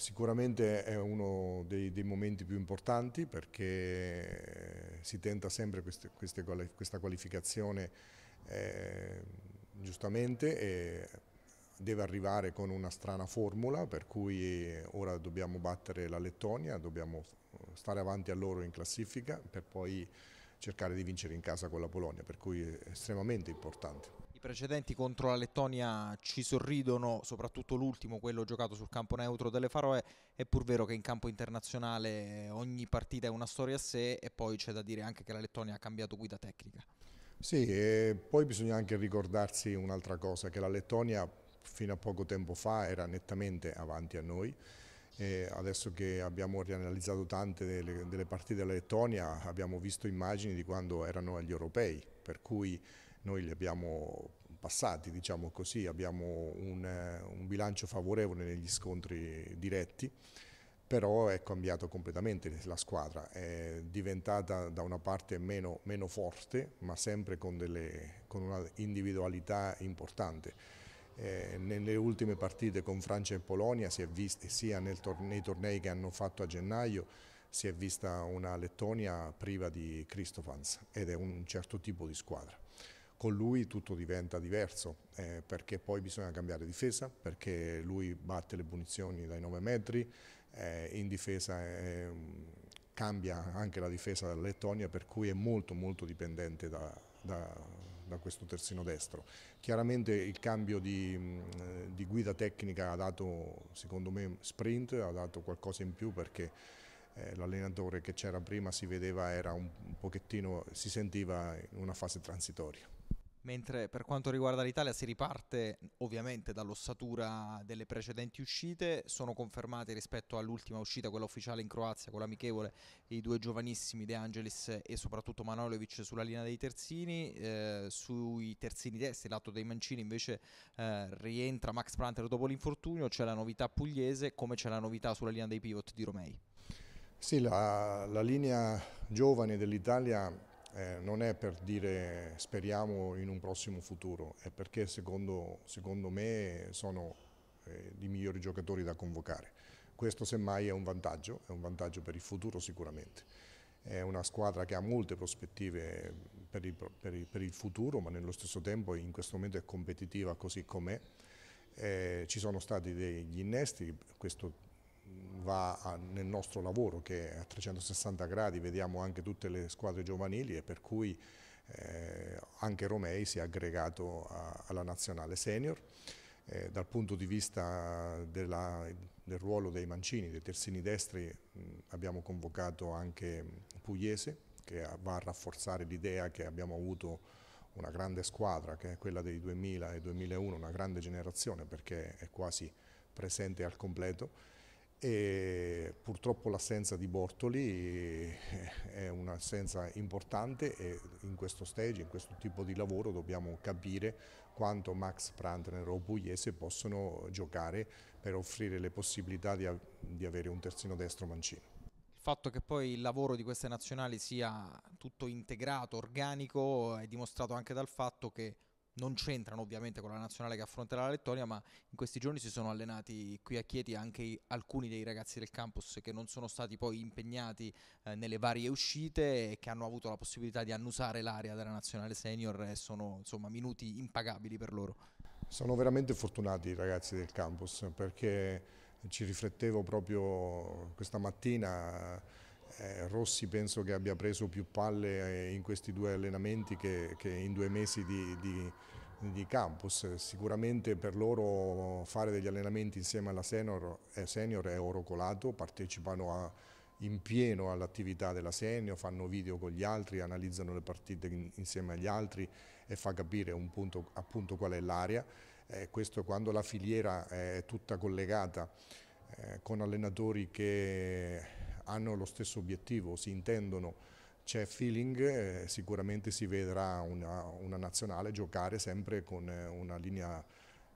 Sicuramente è uno dei, dei, momenti più importanti perché eh, si tenta sempre queste, queste, questa qualificazione eh, giustamente e deve arrivare con una strana formula per cui ora dobbiamo battere la Lettonia, dobbiamo stare avanti a loro in classifica per poi cercare di vincere in casa con la Polonia, per cui è estremamente importante. I precedenti contro la Lettonia ci sorridono, soprattutto l'ultimo, quello giocato sul campo neutro delle Faroe, è pur vero che in campo internazionale ogni partita è una storia a sé e poi c'è da dire anche che la Lettonia ha cambiato guida tecnica. Sì, e poi bisogna anche ricordarsi un'altra cosa, che la Lettonia fino a poco tempo fa era nettamente avanti a noi. E adesso che abbiamo rianalizzato tante delle, delle partite della Lettonia abbiamo visto immagini di quando erano agli europei, per cui noi li abbiamo passati, diciamo così, abbiamo un, un bilancio favorevole negli scontri diretti però è cambiato completamente la squadra, è diventata da una parte meno, meno forte ma sempre con, delle, con, una individualità importante. Eh, nelle ultime partite con Francia e Polonia si è vista, sia tor nei tornei che hanno fatto a gennaio, si è vista una Lettonia priva di Kristofans ed è un certo tipo di squadra con lui tutto diventa diverso eh, perché poi bisogna cambiare difesa perché lui batte le punizioni dai 9 metri eh, in difesa eh, cambia anche la difesa della Lettonia per cui è molto molto dipendente da, da, da questo terzino destro chiaramente il cambio di, mm, eh, di guida tecnica ha dato secondo me sprint ha dato qualcosa in più perché eh, l'allenatore che c'era prima si vedeva era un pochettino si sentiva in una fase transitoria mentre per quanto riguarda l'Italia si riparte ovviamente dall'ossatura delle precedenti uscite, sono confermati rispetto all'ultima uscita, quella ufficiale in Croazia, con l'amichevole, i due giovanissimi De Angelis e soprattutto Manolovic sulla linea dei terzini, eh, sui terzini destri, lato dei mancini invece eh, rientra Max Pranter dopo l'infortunio, c'è la novità pugliese come c'è la novità sulla linea dei pivot di Romei. Sì, la, la linea giovane dell'Italia eh, non è per dire speriamo in un prossimo futuro, è perché secondo, secondo me sono eh, i migliori giocatori da convocare. Questo semmai è un vantaggio, è un vantaggio per il futuro sicuramente. È una squadra che ha molte prospettive per il, per il, per il futuro, ma nello stesso tempo in questo momento è competitiva così com'è. Eh, ci sono stati degli innesti, questo va nel nostro lavoro che a 360 gradi vediamo anche tutte le squadre giovanili e per cui eh, anche Romei si è aggregato a, alla nazionale senior. Eh, dal punto di vista della, del ruolo dei mancini, dei terzini destri, mh, abbiamo convocato anche Pugliese che va a rafforzare l'idea che abbiamo avuto una grande squadra che è quella dei 2000 e 2001, una grande generazione perché è quasi presente al completo e purtroppo l'assenza di Bortoli eh, è un'assenza importante e in questo stage, in questo tipo di lavoro dobbiamo capire quanto Max Prantner o Pugliese possono giocare per offrire le possibilità di, di avere un terzino destro mancino. Il fatto che poi il lavoro di queste nazionali sia tutto integrato, organico, è dimostrato anche dal fatto che non c'entrano ovviamente con la nazionale che affronterà la Lettonia, ma in questi giorni si sono allenati qui a Chieti anche alcuni dei ragazzi del campus che non sono stati poi impegnati eh, nelle varie uscite e che hanno avuto la possibilità di annusare l'area della nazionale senior e sono insomma minuti impagabili per loro. Sono veramente fortunati i ragazzi del campus perché ci riflettevo proprio questa mattina eh, Rossi penso che abbia preso più palle eh, in questi due allenamenti che, che in due mesi di, di, di, campus. Sicuramente per loro fare degli allenamenti insieme alla senior, eh, senior è oro colato, partecipano a, in pieno all'attività della senior, fanno video con gli altri, analizzano le partite in, insieme agli altri e fa capire un punto, appunto qual è l'area. Eh, questo quando la filiera è tutta collegata eh, con allenatori che hanno lo stesso obiettivo, si intendono, c'è feeling, eh, sicuramente si vedrà una, una, nazionale giocare sempre con eh, una linea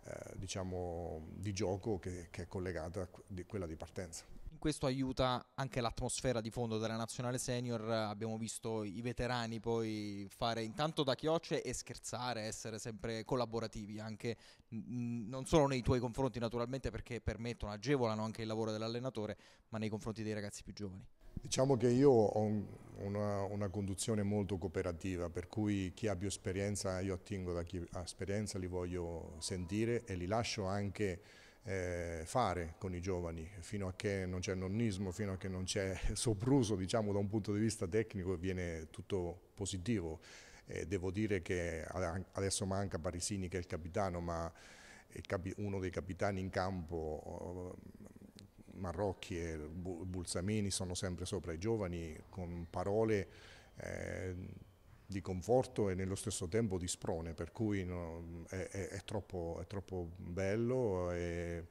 eh, diciamo, di gioco che, che è collegata a quella di partenza questo aiuta anche l'atmosfera di fondo della nazionale senior, abbiamo visto i veterani poi fare intanto da chiocce e scherzare, essere sempre collaborativi anche mh, non solo nei tuoi confronti naturalmente perché permettono, agevolano anche il lavoro dell'allenatore, ma nei confronti dei ragazzi più giovani. Diciamo che io ho un, una, una, conduzione molto cooperativa, per cui chi abbia esperienza, io attingo da chi ha esperienza, li voglio sentire e li lascio anche eh, fare con i giovani, fino a che non c'è nonnismo, fino a che non c'è sopruso diciamo, da un punto di vista tecnico viene tutto positivo. Eh, devo dire che adesso manca Parisini che è il capitano, ma uno dei capitani in campo, eh, Marrocchi e Bulsamini, sono sempre sopra i giovani con parole eh, di conforto e nello stesso tempo di sprone, per cui no, è, è, è, troppo, è, troppo, bello e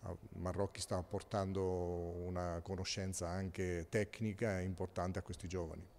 ah, Marrocchi sta apportando una conoscenza anche tecnica importante a questi giovani.